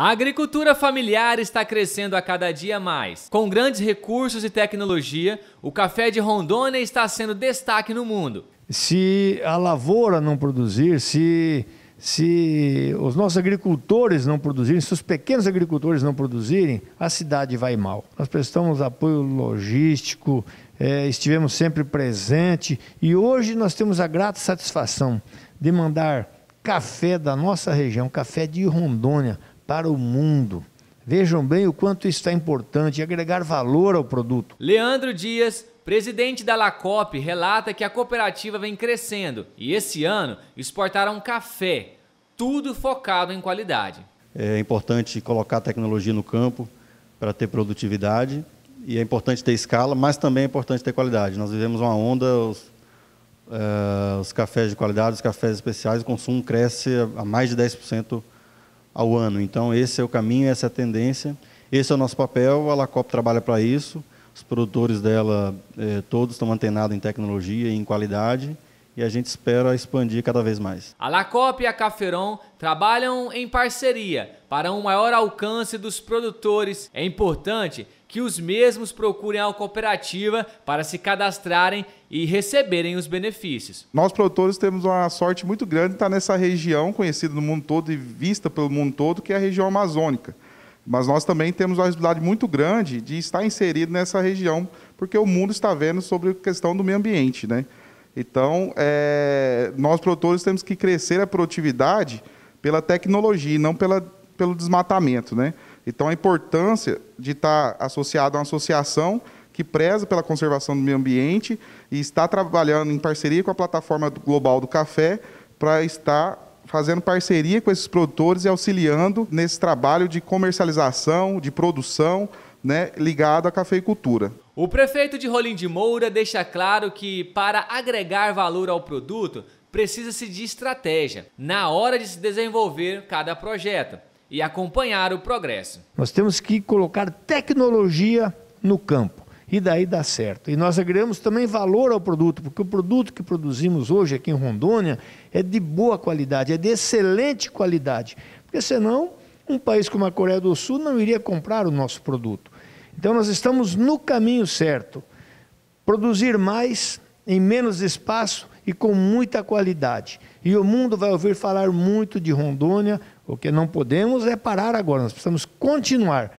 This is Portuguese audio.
A agricultura familiar está crescendo a cada dia mais. Com grandes recursos e tecnologia, o café de Rondônia está sendo destaque no mundo. Se a lavoura não produzir, se, se os nossos agricultores não produzirem, se os pequenos agricultores não produzirem, a cidade vai mal. Nós prestamos apoio logístico, é, estivemos sempre presente e hoje nós temos a grata satisfação de mandar café da nossa região, café de Rondônia, para o mundo. Vejam bem o quanto está importante agregar valor ao produto. Leandro Dias, presidente da Lacop, relata que a cooperativa vem crescendo e esse ano exportaram café, tudo focado em qualidade. É importante colocar tecnologia no campo para ter produtividade e é importante ter escala, mas também é importante ter qualidade. Nós vivemos uma onda, os, uh, os cafés de qualidade, os cafés especiais, o consumo cresce a mais de 10% ao ano. Então, esse é o caminho, essa é a tendência, esse é o nosso papel, a Lacop trabalha para isso, os produtores dela é, todos estão antenados em tecnologia e em qualidade, e a gente espera expandir cada vez mais. A Lacop e a Caferon trabalham em parceria para um maior alcance dos produtores. É importante que os mesmos procurem a cooperativa para se cadastrarem e receberem os benefícios. Nós produtores temos uma sorte muito grande de estar nessa região conhecida no mundo todo e vista pelo mundo todo, que é a região amazônica. Mas nós também temos uma responsabilidade muito grande de estar inserido nessa região, porque o mundo está vendo sobre a questão do meio ambiente. Né? Então, é, nós produtores temos que crescer a produtividade pela tecnologia, não pela, pelo desmatamento. Né? Então, a importância de estar associado a uma associação que preza pela conservação do meio ambiente e está trabalhando em parceria com a plataforma global do café para estar fazendo parceria com esses produtores e auxiliando nesse trabalho de comercialização, de produção, né, ligado à cafeicultura. O prefeito de Rolim de Moura deixa claro que para agregar valor ao produto, precisa-se de estratégia na hora de se desenvolver cada projeto e acompanhar o progresso. Nós temos que colocar tecnologia no campo e daí dá certo. E nós agregamos também valor ao produto, porque o produto que produzimos hoje aqui em Rondônia é de boa qualidade, é de excelente qualidade, porque senão um país como a Coreia do Sul não iria comprar o nosso produto. Então nós estamos no caminho certo. Produzir mais em menos espaço e com muita qualidade. E o mundo vai ouvir falar muito de Rondônia, o que não podemos é parar agora, nós precisamos continuar.